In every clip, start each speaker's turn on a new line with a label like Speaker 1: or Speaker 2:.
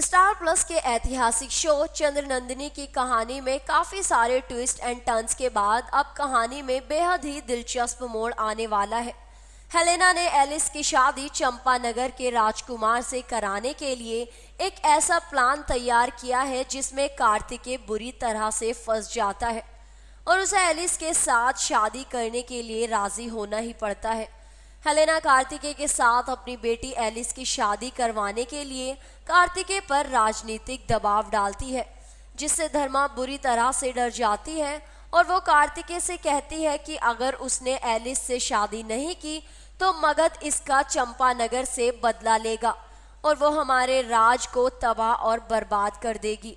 Speaker 1: star plus के ऐतिहासिक show चंद्रनंदिनी की कहानी में काफ़ी सारे ट्विस्ट एंड टर्न्स के बाद अब कहानी में बेहद ही दिलचस्प मोड़ आने वाला है हेलेना ने एलिस की शादी चंपा नगर के राजकुमार से कराने के लिए एक ऐसा प्लान तैयार किया है जिसमें कार्तिके बुरी तरह से फंस जाता है और उसे एलिस के साथ शादी करने के लिए राजी होना ही पड़ता है हेलेना कार्तिके के साथ अपनी बेटी एलिस की शादी करवाने के लिए कार्तिके पर राजनीतिक दबाव डालती है जिससे धर्मा बुरी तरह से डर जाती है और वो कार्तिके से कहती है कि अगर उसने एलिस से शादी नहीं की तो मगध इसका चंपा नगर से बदला लेगा और वो हमारे राज को तबाह और बर्बाद कर देगी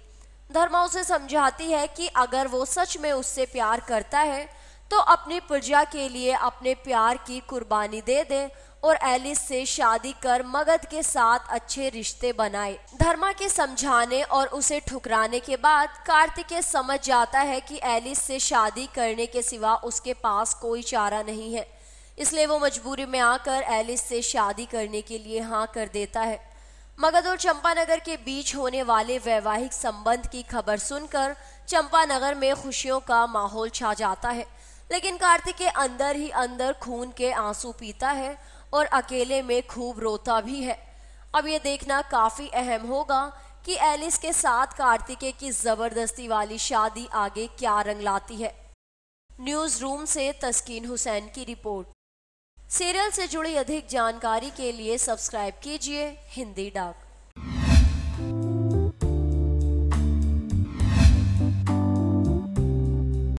Speaker 1: धर्मा उसे समझाती है कि अगर वो सच में उससे प्यार करता है तो अपनी प्रजा के लिए अपने प्यार की कुर्बानी दे दें और एलिस से शादी कर मगध के साथ अच्छे रिश्ते बनाए धर्मा के समझाने और उसे ठुकराने के बाद कार्तिकेय समझ जाता है कि एलिस से शादी करने के सिवा उसके पास कोई चारा नहीं है इसलिए वो मजबूरी में आकर एलिस से शादी करने के लिए हाँ कर देता है मगध और चंपानगर के बीच होने वाले वैवाहिक संबंध की खबर सुनकर चंपानगर में खुशियों का माहौल छा जाता है लेकिन कार्तिक के अंदर ही अंदर खून के आंसू पीता है और अकेले में खूब रोता भी है अब ये देखना काफी अहम होगा कि एलिस के साथ कार्तिके की जबरदस्ती वाली शादी आगे क्या रंग लाती है न्यूज रूम से तस्कीन हुसैन की रिपोर्ट सीरियल से जुड़ी अधिक जानकारी के लिए सब्सक्राइब कीजिए हिंदी डाक